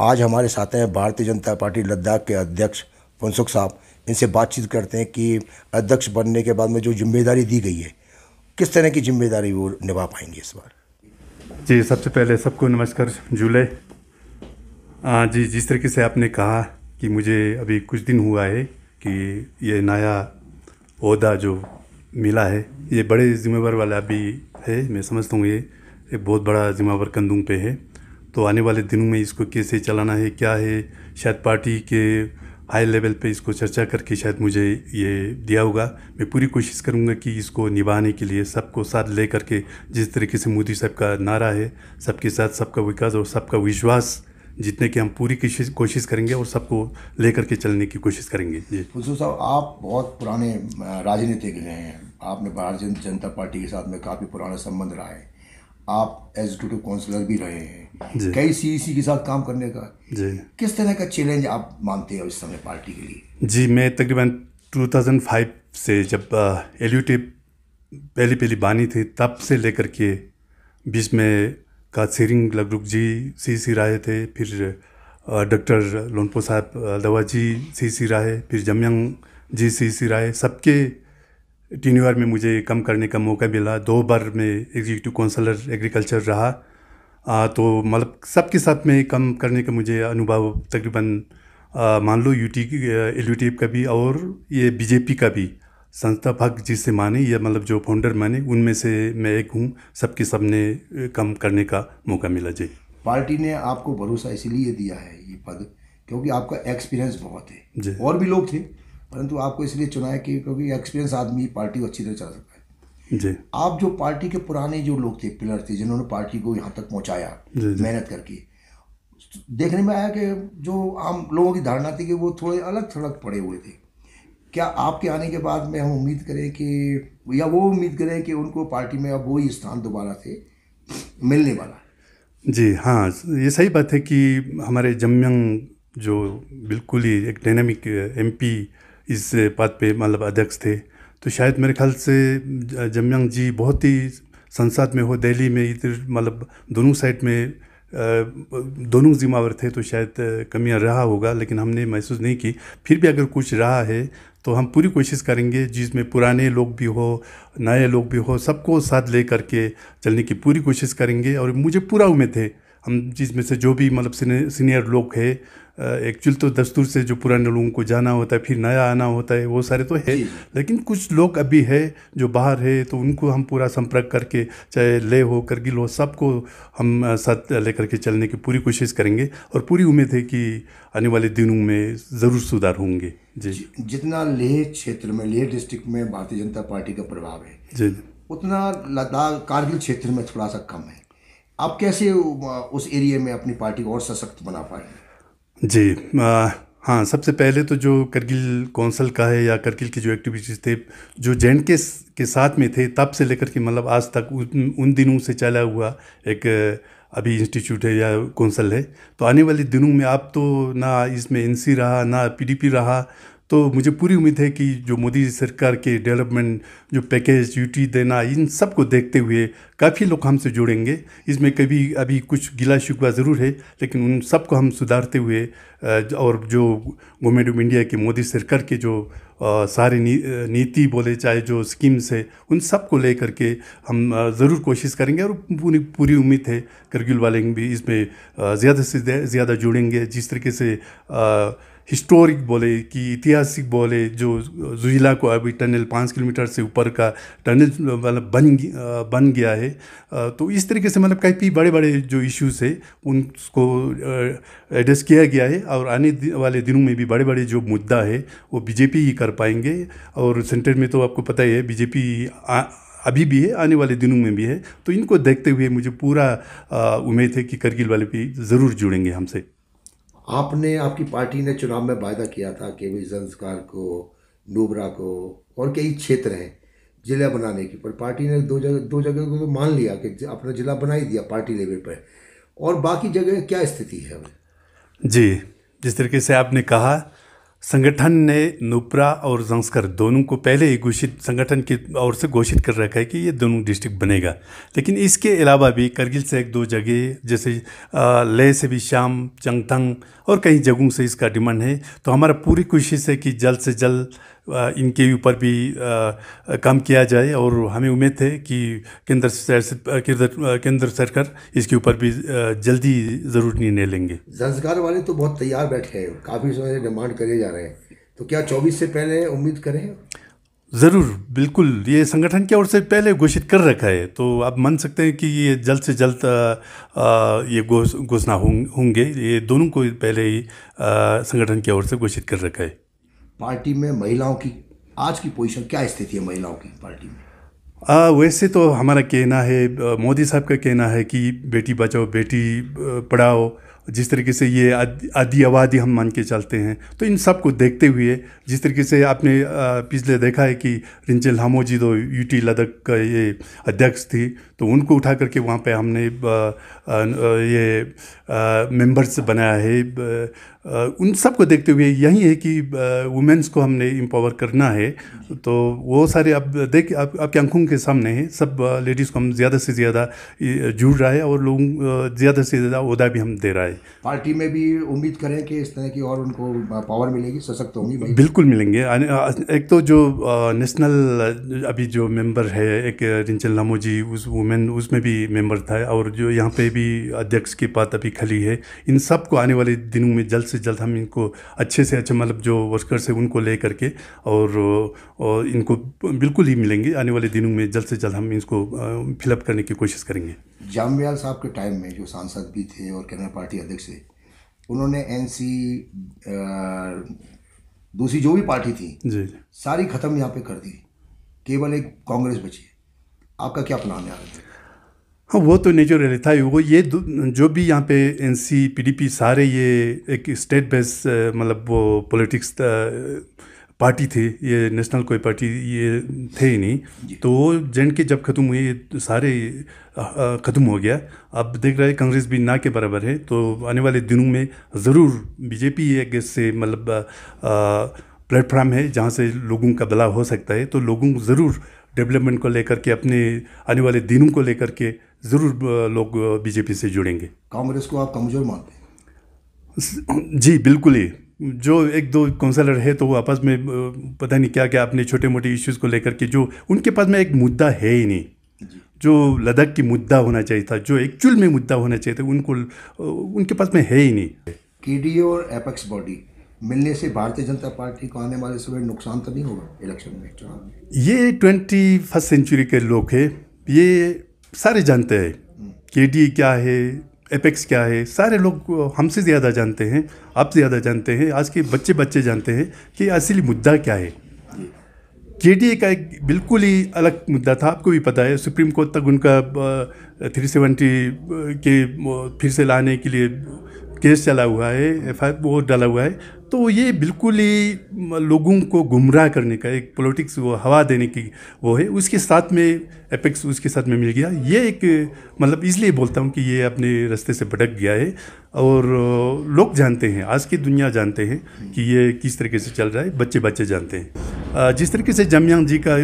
आज हमारे साथ हैं भारतीय जनता पार्टी लद्दाख के अध्यक्ष फुनसुख साहब इनसे बातचीत करते हैं कि अध्यक्ष बनने के बाद में जो जिम्मेदारी दी गई है किस तरह की जिम्मेदारी वो निभा पाएंगे इस बार जी सबसे पहले सबको नमस्कार जूले जी जिस तरीके से आपने कहा कि मुझे अभी कुछ दिन हुआ है कि ये नया अहदा जो मिला है ये बड़े ज़िम्मेवार वाला भी है मैं समझता हूँ ये एक बहुत बड़ा ज़िम्मेवार कंदुम पे है तो आने वाले दिनों में इसको कैसे चलाना है क्या है शायद पार्टी के हाई लेवल पे इसको चर्चा करके शायद मुझे ये दिया होगा मैं पूरी कोशिश करूँगा कि इसको निभाने के लिए सबको साथ ले करके जिस तरीके से मोदी साहब का नारा है सबके साथ सबका विकास और सबका विश्वास जितने की हम पूरी कोशिश करेंगे और सबको लेकर के चलने की कोशिश करेंगे जी साहब आप बहुत पुराने राजनीतिक रहे हैं आपने भारतीय जनता पार्टी के साथ में काफ़ी पुराना संबंध रहा है आप एग्जीक्यूटिव काउंसलर भी रहे हैं कई सी e के साथ काम करने का जी किस तरह का चैलेंज आप मानते हैं इस समय पार्टी के लिए जी मैं तकरीबन 2005 से जब एल पहली पहली बानी थी तब से लेकर के बीच में का सिरिंग लगरुक जी सी सी राय थे फिर डॉक्टर लोनपो साहब दवा जी सी सी राय फिर जमयंग जी सी सी राय सबके टीनवर में मुझे कम करने का मौका मिला दो बार मैं एग्जीक्यूटिव काउंसलर एग्रीकल्चर रहा आ, तो मतलब सबके साथ में कम करने का मुझे अनुभव तकरीबन मान लो यूटी एल यू का भी और ये बीजेपी का भी संस्थापक जिसे माने या मतलब जो फाउंडर माने उनमें से मैं एक हूँ सबके सबने कम करने का मौका मिला जी पार्टी ने आपको भरोसा इसलिए दिया है ये पद क्योंकि आपका एक्सपीरियंस बहुत है और भी लोग थे परंतु आपको इसलिए चुना है कि क्योंकि एक्सपीरियंस आदमी पार्टी को अच्छी तरह चला सकता है जी आप जो पार्टी के पुराने जो लोग थे पिलर थे जिन्होंने पार्टी को यहाँ तक पहुँचाया मेहनत करके देखने में आया कि जो आम लोगों की धारणा थी कि वो थोड़े अलग थलग पड़े हुए थे क्या आपके आने के बाद में हम उम्मीद करें कि या वो उम्मीद करें कि उनको पार्टी में अब वही स्थान दोबारा से मिलने वाला जी हाँ ये सही बात है कि हमारे जमयंग जो बिल्कुल ही एक डायनेमिक एमपी इस पद पे मतलब अध्यक्ष थे तो शायद मेरे ख्याल से जमयंग जी बहुत ही संसद में हो दिल्ली में इधर मतलब दोनों साइड में दोनों जिम्मेवार थे तो शायद कमियां रहा होगा लेकिन हमने महसूस नहीं की फिर भी अगर कुछ रहा है तो हम पूरी कोशिश करेंगे जिसमें पुराने लोग भी हो नए लोग भी हो सबको साथ ले करके चलने की पूरी कोशिश करेंगे और मुझे पूरा उम्मीद है हम जिसमें से जो भी मतलब सीनियर लोग हैं एक्चुअल तो दस्तूर से जो पुराने लोगों को जाना होता है फिर नया आना होता है वो सारे तो है लेकिन कुछ लोग अभी है जो बाहर है तो उनको हम पूरा संपर्क करके चाहे ले हो करगिल हो सबको हम साथ लेकर के चलने की पूरी कोशिश करेंगे और पूरी उम्मीद है कि आने वाले दिनों में ज़रूर सुधार होंगे जी जितना लेह क्षेत्र में लेह डिस्ट्रिक्ट में भारतीय जनता पार्टी का प्रभाव है जी उतना लद्दाख कारगिल क्षेत्र में थोड़ा सा कम है आप कैसे उस एरिया में अपनी पार्टी को और सशक्त बना पाएंगे जी आ, हाँ सबसे पहले तो जो करगिल कौंसल का है या करगिल की जो एक्टिविटीज़ थे जो जे के के साथ में थे तब से लेकर के मतलब आज तक उन, उन दिनों से चला हुआ एक अभी इंस्टीट्यूट है या कौंसल है तो आने वाले दिनों में आप तो ना इसमें एनसी रहा ना पीडीपी रहा तो मुझे पूरी उम्मीद है कि जो मोदी सरकार के डेवलपमेंट जो पैकेज ड्यूटी देना इन सब को देखते हुए काफ़ी लोग हमसे जुड़ेंगे इसमें कभी अभी कुछ गिला शिकवा ज़रूर है लेकिन उन सब को हम सुधारते हुए और जो गवर्नमेंट ऑफ इंडिया के मोदी सरकार के जो सारे नीति बोले चाहे जो स्कीम्स है उन सब को लेकर के हम ज़रूर कोशिश करेंगे और पूरी पूरी उम्मीद है करगिल वाले भी इसमें ज़्यादा से ज़्यादा जुड़ेंगे जिस तरीके से आ, हिस्टोरिक बोले कि ऐतिहासिक बोले जो जुजिला को अभी टनल पाँच किलोमीटर से ऊपर का टनल मतलब बन बन गया है तो इस तरीके से मतलब काफ़ी बड़े बड़े जो इश्यूज है उनको एड्रेस किया गया है और आने वाले दिनों में भी बड़े बड़े जो मुद्दा है वो बीजेपी ही कर पाएंगे और सेंटर में तो आपको पता ही है बीजेपी अभी भी है आने वाले दिनों में भी है तो इनको देखते हुए मुझे पूरा उम्मीद है कि करगिल वाले भी ज़रूर जुड़ेंगे हमसे आपने आपकी पार्टी ने चुनाव में वायदा किया था कि भाई जंस्कार को नूबरा को और कई क्षेत्र हैं जिला बनाने की पर पार्टी ने दो जगह दो जगह को तो मान लिया कि अपना जिला बना ही दिया पार्टी लेवल पर और बाकी जगह क्या स्थिति है जी जिस तरीके से आपने कहा संगठन ने नुपरा और जंस्कर दोनों को पहले ही घोषित संगठन की ओर से घोषित कर रखा है कि ये दोनों डिस्ट्रिक्ट बनेगा लेकिन इसके अलावा भी करगिल से एक दो जगह जैसे लेह से भी शाम चंगथंग और कई जगहों से इसका डिमांड है तो हमारा पूरी कोशिश है कि जल्द से जल्द इनके ऊपर भी काम किया जाए और हमें उम्मीद है कि केंद्र केंद्र सरकार इसके ऊपर भी जल्दी ज़रूर निर्णय लेंगे संस्कार वाले तो बहुत तैयार बैठे हैं काफ़ी समय डिमांड करे जा रहे हैं तो क्या चौबीस से पहले उम्मीद करें ज़रूर बिल्कुल ये संगठन की ओर से पहले घोषित कर रखा है तो आप मान सकते हैं कि ये जल्द से जल्द ये घोषणा होंगे ये दोनों को पहले ही संगठन की ओर से घोषित कर रखा है पार्टी में महिलाओं की आज की पोजीशन क्या स्थिति है महिलाओं की पार्टी में आ, वैसे तो हमारा कहना है मोदी साहब का कहना है कि बेटी बचाओ बेटी पढ़ाओ जिस तरीके से ये आदि आबादी हम मान के चलते हैं तो इन सब को देखते हुए जिस तरीके से आपने पिछले देखा है कि रिंचल हमो जी तो यूटी लद्दाख का ये अध्यक्ष थी तो उनको उठा करके वहाँ पे हमने ये मेंबर्स बनाया है उन सब को देखते हुए यही है कि वुमेंस को हमने एम्पावर करना है तो वो सारे आप देख आप आपके आंखों के सामने है सब लेडीज़ को हम ज़्यादा से ज़्यादा जुड़ रहा है और लोग ज़्यादा से ज़्यादा उदा भी हम दे रहा है पार्टी में भी उम्मीद करें कि इस तरह की और उनको पावर मिलेगी सशक्त होंगी बिल्कुल मिलेंगे एक तो जो नेशनल अभी जो मेम्बर है एक रिंचल नामो जी उस वुमेन उसमें भी मेम्बर था और जो यहाँ पे भी अध्यक्ष की बात अभी खली है इन सब को आने वाले दिनों में जल्द से जल्द हम इनको अच्छे से अच्छे मतलब जो वर्कर्स है उनको ले करके और और इनको बिल्कुल ही मिलेंगे आने वाले दिनों में जल्द से जल्द हम इसको फिलअप करने की कोशिश करेंगे जामयाल साहब के टाइम में जो सांसद भी थे और कैनरा पार्टी अध्यक्ष थे उन्होंने एन दूसरी जो भी पार्टी थी जी सारी ख़त्म यहाँ पे कर दी केवल एक कांग्रेस बची है आपका क्या प्लान है आगे हाँ वो तो नेचुरल है था वो ये जो भी यहाँ पे N C P D P सारे ये एक स्टेट बेस मतलब वो पॉलिटिक्स पार्टी थे ये नेशनल कोई पार्टी ये थे ही नहीं तो वो जे के जब ख़त्म हुए ये सारे ख़त्म हो गया अब देख रहे हैं कांग्रेस भी ना के बराबर है तो आने वाले दिनों में ज़रूर बीजेपी एक से मतलब प्लेटफॉर्म है जहाँ से लोगों का बदलाव हो सकता है तो लोगों को ज़रूर डेवलपमेंट को लेकर के अपने आने वाले दिनों को लेकर के ज़रूर लोग बीजेपी से जुड़ेंगे कांग्रेस को आप कमज़ोर मानते हैं जी बिल्कुल ही जो एक दो काउंसलर है तो वो आपस में पता नहीं क्या क्या अपने छोटे मोटे इश्यूज़ को लेकर के जो उनके पास में एक मुद्दा है ही नहीं जो लद्दाख की मुद्दा होना चाहिए था जो एक्चुअल में मुद्दा होना चाहिए था उनको उनके पास में है ही नहीं के और एपेक्स बॉडी मिलने से भारतीय जनता पार्टी को आने वाले समय नुकसान तो नहीं होगा इलेक्शन में चुनाव में ये ट्वेंटी फर्स्ट सेंचुरी के लोग हैं ये सारे जानते हैं हम्म। के क्या है एपेक्स क्या है सारे लोग हमसे ज़्यादा जानते हैं आप ज़्यादा जानते हैं आज के बच्चे बच्चे जानते हैं कि असली मुद्दा क्या है के का एक बिल्कुल ही अलग मुद्दा था आपको भी पता है सुप्रीम कोर्ट तक उनका थ्री सेवेंटी के फिर से लाने के लिए केस चला हुआ है एफ आई वो डाला हुआ है तो ये बिल्कुल ही लोगों को गुमराह करने का एक पॉलिटिक्स वो हवा देने की वो है उसके साथ में एपेक्स उसके साथ में मिल गया ये एक मतलब इसलिए बोलता हूँ कि ये अपने रास्ते से भटक गया है और लोग जानते हैं आज की दुनिया जानते हैं कि ये किस तरीके से चल रहा है बच्चे बच्चे जानते हैं जिस तरीके से जमयांग जी का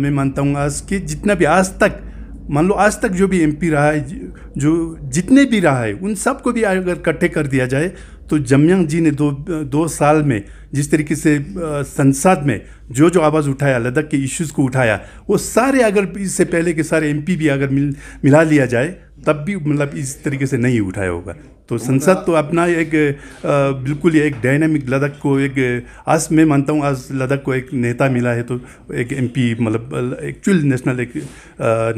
मैं मानता हूँ आज के जितना भी आज तक मान लो आज तक जो भी एमपी रहा है जो जितने भी रहा है उन सबको भी अगर इकट्ठे कर दिया जाए तो जमयंग जी ने दो दो साल में जिस तरीके से संसद में जो जो आवाज़ उठाया लद्दाख के इश्यूज़ को उठाया वो सारे अगर इससे पहले के सारे एमपी भी अगर मिल मिला लिया जाए तब भी मतलब इस तरीके से नहीं उठाया होगा तो संसद तो अपना एक बिल्कुल एक डायनामिक लद्दाख को एक आज मैं मानता हूँ आज लद्दाख को एक नेता मिला है तो एक एमपी मतलब एक्चुअल नेशनल एक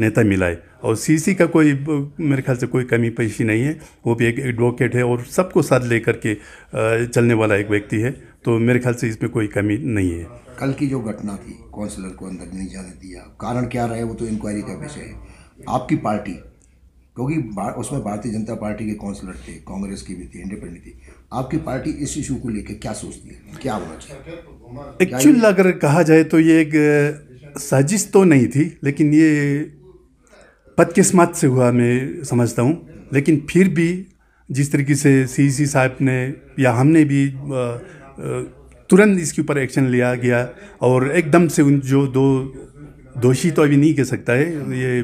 नेता मिला है और सीसी का कोई मेरे ख्याल से कोई कमी पेशी नहीं है वो भी एक एडवोकेट है और सबको साथ लेकर के चलने वाला एक व्यक्ति है तो मेरे ख्याल से इसमें कोई कमी नहीं है कल की जो घटना थी कौंसिलर को अंदर नहीं जाने दिया कारण क्या रहे वो तो इंक्वायरी का विषय है आपकी पार्टी क्योंकि उसमें भारतीय जनता पार्टी के काउंसिलर थे कांग्रेस की भी थी इंडिपेंडेंट थी आपकी पार्टी इस इशू को लेकर क्या सोचती है क्या होना चाहिए एक्चुअल अगर कहा जाए तो ये एक साजिश तो नहीं थी लेकिन ये बदकिस्मत से हुआ मैं समझता हूँ लेकिन फिर भी जिस तरीके से सी सी साहब ने या हमने भी तुरंत इसके ऊपर एक्शन लिया गया और एकदम से उन जो दो दोषी तो अभी नहीं कह सकता है ये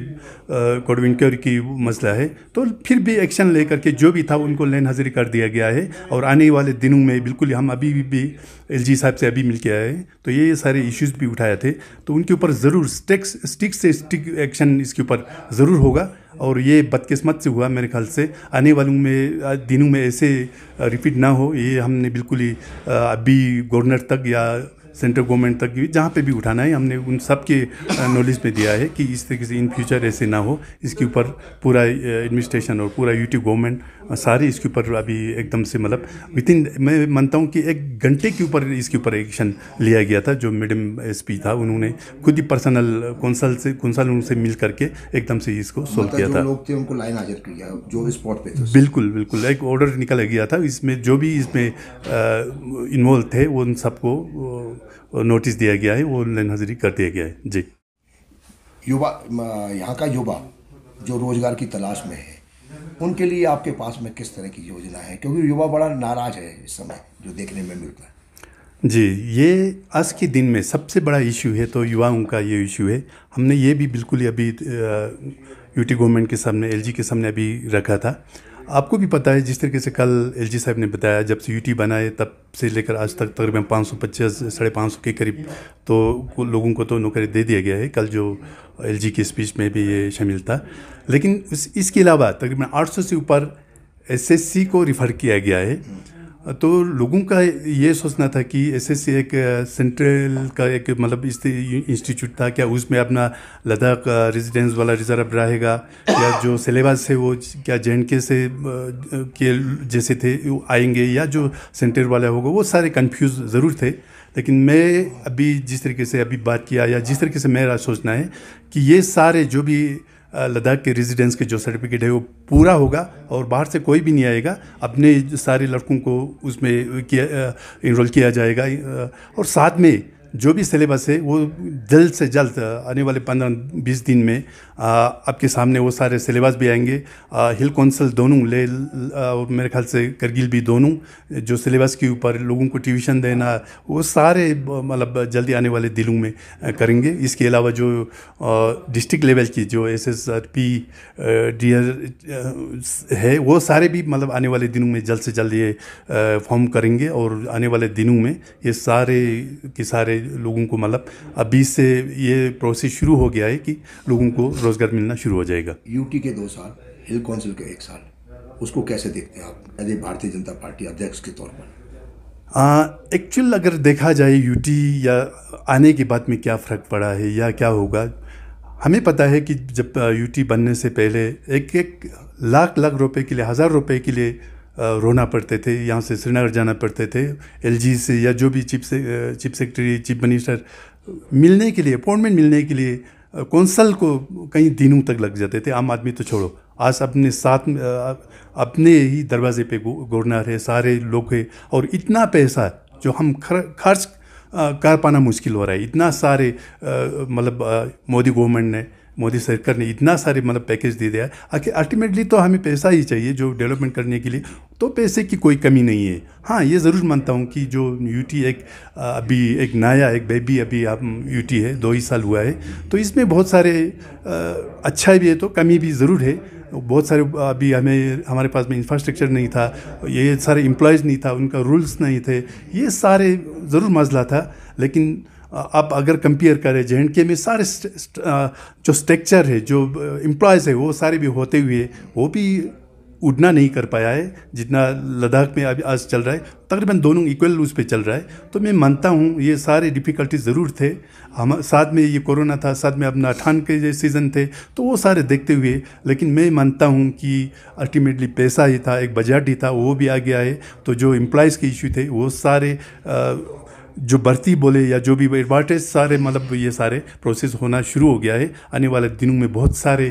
कोडविंकर की मसला है तो फिर भी एक्शन लेकर के जो भी था उनको लेन हाजिर कर दिया गया है और आने वाले दिनों में बिल्कुल हम अभी भी एल साहब से अभी मिल के आए हैं तो ये सारे इश्यूज़ भी उठाए थे तो उनके ऊपर ज़रूर स्टिक्स स्टिक से स्टिक एक्शन इसके ऊपर ज़रूर होगा और ये बदकिस्मत से हुआ मेरे ख्याल से आने वालों में दिनों में ऐसे रिपीट ना हो ये हमने बिल्कुल ही अभी गवर्नर तक या सेंट्रल गवर्नमेंट तक भी जहाँ पे भी उठाना है हमने उन सब के नॉलेज में दिया है कि इस तरीके से इन फ्यूचर ऐसे ना हो इसके ऊपर पूरा एडमिनिस्ट्रेशन और पूरा यूटी गवर्नमेंट सारे इसके ऊपर अभी एकदम से मतलब विद इन मैं मानता हूँ कि एक घंटे के ऊपर इसके ऊपर एक्शन लिया गया था जो मैडम एस था उन्होंने खुद ही पर्सनल कौंसल से कौंसल उनसे मिल करके एकदम से इसको सोल्व किया था लोग थे उनको लाइन हाजिर किया जो स्पॉट पे थे बिल्कुल बिल्कुल एक ऑर्डर निकाला गया था इसमें जो भी इसमें इन्वॉल्व थे वो उन सबको नोटिस दिया गया है वो ऑनलाइन हाजिरी कर दिया गया है जी युवा यहाँ का युवा जो रोजगार की तलाश में है उनके लिए आपके पास में किस तरह की योजना है क्योंकि युवा बड़ा नाराज है इस समय जो देखने में मिलता है जी ये आज के दिन में सबसे बड़ा इशू है तो युवाओं का ये इशू है हमने ये भी बिल्कुल अभी यूटी गवर्नमेंट के सामने एलजी के सामने अभी रखा था आपको भी पता है जिस तरीके से कल जी साहब ने बताया जब से यू टी बनाए तब से लेकर आज तक तकरीबन पाँच सौ पच्चीस साढ़े पाँच सौ के करीब तो लोगों को तो नौकरी दे दिया गया है कल जो जी की स्पीच में भी ये शामिल था लेकिन इस, इसके अलावा तकरीबन आठ सौ से ऊपर सी को रिफ़र किया गया है तो लोगों का ये सोचना था कि एस एक सेंट्रल का एक मतलब इंस्टीट्यूट था क्या उसमें अपना लद्दाख रेजिडेंस वाला रिजर्व रहेगा या जो सिलेबस है वो क्या जे के से के जैसे थे आएंगे या जो सेंटर वाला होगा वो सारे कंफ्यूज ज़रूर थे लेकिन मैं अभी जिस तरीके से अभी बात किया या जिस तरीके से मेरा सोचना है कि ये सारे जो भी लद्दाख के रेजिडेंस के जो सर्टिफिकेट है वो पूरा होगा और बाहर से कोई भी नहीं आएगा अपने सारे लड़कों को उसमें किया इनरोल किया जाएगा और साथ में जो भी सिलेबस है वो जल्द से जल्द आने वाले पंद्रह बीस दिन में आपके सामने वो सारे सिलेबस भी आएंगे आ, हिल कौंसिल दोनों ले और मेरे ख्याल से करगिल भी दोनों जो सिलेबस के ऊपर लोगों को ट्यूशन देना वो सारे मतलब जल्दी आने वाले दिनों में करेंगे इसके अलावा जो डिस्ट्रिक्ट लेवल की जो S S R P D है वो सारे भी मतलब आने वाले दिनों में जल्द से जल्द ये फॉर्म करेंगे और आने वाले दिनों में ये सारे के सारे लोगों को मतलब अभी से ये प्रोसेस शुरू हो गया है कि लोगों को रोज़गार मिलना शुरू हो जाएगा यूटी के दो साल हिल काउंसिल के एक साल उसको कैसे देखते हैं आप एज ए भारतीय जनता पार्टी अध्यक्ष के तौर पर एक्चुअल अगर देखा जाए यूटी या आने के बाद में क्या फ़र्क पड़ा है या क्या होगा हमें पता है कि जब यूटी बनने से पहले एक एक लाख लाख रुपए के लिए हज़ार रुपए के लिए रोना पड़ते थे यहाँ से श्रीनगर जाना पड़ते थे एल से या जो भी चीफ से चीफ सेक्रेटरी चीफ मिनिस्टर मिलने के लिए अपॉइंटमेंट मिलने के लिए कौंसल को कई दिनों तक लग जाते थे आम आदमी तो छोड़ो आज अपने साथ अपने ही दरवाजे पे गवर्नर है सारे लोग हैं और इतना पैसा जो हम खर्च कर पाना मुश्किल हो रहा है इतना सारे मतलब मोदी गवर्नमेंट ने मोदी सरकार ने इतना सारे मतलब पैकेज दे दिया आखिर अल्टीमेटली तो हमें पैसा ही चाहिए जो डेवलपमेंट करने के लिए तो पैसे की कोई कमी नहीं है हाँ ये ज़रूर मानता हूँ कि जो यूटी एक अभी एक नया एक बेबी अभी आप यूटी है दो ही साल हुआ है तो इसमें बहुत सारे अच्छा भी है तो कमी भी ज़रूर है बहुत सारे अभी हमें हमारे पास में इंफ्रास्ट्रक्चर नहीं था ये सारे एम्प्लॉयज़ नहीं था उनका रूल्स नहीं थे ये सारे ज़रूर मसला था लेकिन आप अगर कंपेयर करें जे के में सारे जो स्ट्रक्चर है जो एम्प्लॉयज़ है वो सारे भी होते हुए वो भी उड़ना नहीं कर पाया है जितना लद्दाख में अभी आज चल रहा है तकरीबन दोनों इक्वल उस पर चल रहा है तो मैं मानता हूँ ये सारे डिफ़िकल्टी ज़रूर थे हम साथ में ये कोरोना था साथ में अपना अठान के जो सीज़न थे तो वो सारे देखते हुए लेकिन मैं मानता हूँ कि अल्टीमेटली पैसा ही था एक बजट ही था वो भी आ गया है तो जो एम्प्लॉयज़ के इशू थे वो सारे आ, जो भर्ती बोले या जो भी एडवाटेज सारे मतलब ये सारे प्रोसेस होना शुरू हो गया है आने वाले दिनों में बहुत सारे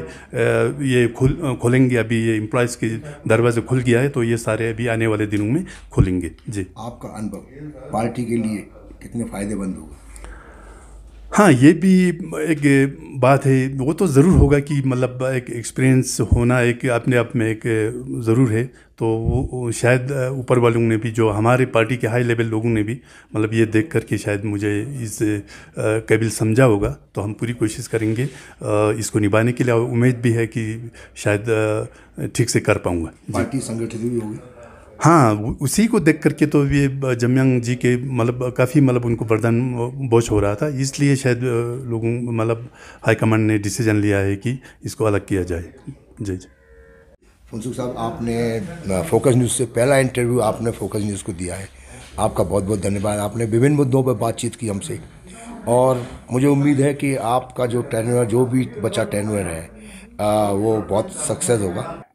ये खुल खोलेंगे अभी ये एम्प्लॉयज़ के दरवाजे खुल गया है तो ये सारे अभी आने वाले दिनों में खुलेंगे जी आपका अनुभव पार्टी के लिए कितने फ़ायदेमंद होगा हाँ ये भी एक बात है वो तो ज़रूर होगा कि मतलब एक एक्सपीरियंस होना एक अपने आप में एक ज़रूर है तो वो शायद ऊपर वालों ने भी जो हमारे पार्टी के हाई लेवल लोगों ने भी मतलब ये देख कर के शायद मुझे इस कबिल समझा होगा तो हम पूरी कोशिश करेंगे इसको निभाने के लिए उम्मीद भी है कि शायद ठीक से कर पाऊँगा पार्टी संगठित भी होगी हाँ उसी को देख करके तो ये जमयंग जी के मतलब काफ़ी मतलब उनको वर्धन बोझ हो रहा था इसलिए शायद लोगों मतलब हाईकमांड ने डिसीजन लिया है कि इसको अलग किया जाए जी जी फुनसुख साहब आपने फोकस न्यूज़ से पहला इंटरव्यू आपने फोकस न्यूज़ को दिया है आपका बहुत बहुत धन्यवाद आपने विभिन्न मुद्दों पर बातचीत की हमसे और मुझे उम्मीद है कि आपका जो टर्नवर जो भी बचा टर्नवर है आ, वो बहुत सक्सेस होगा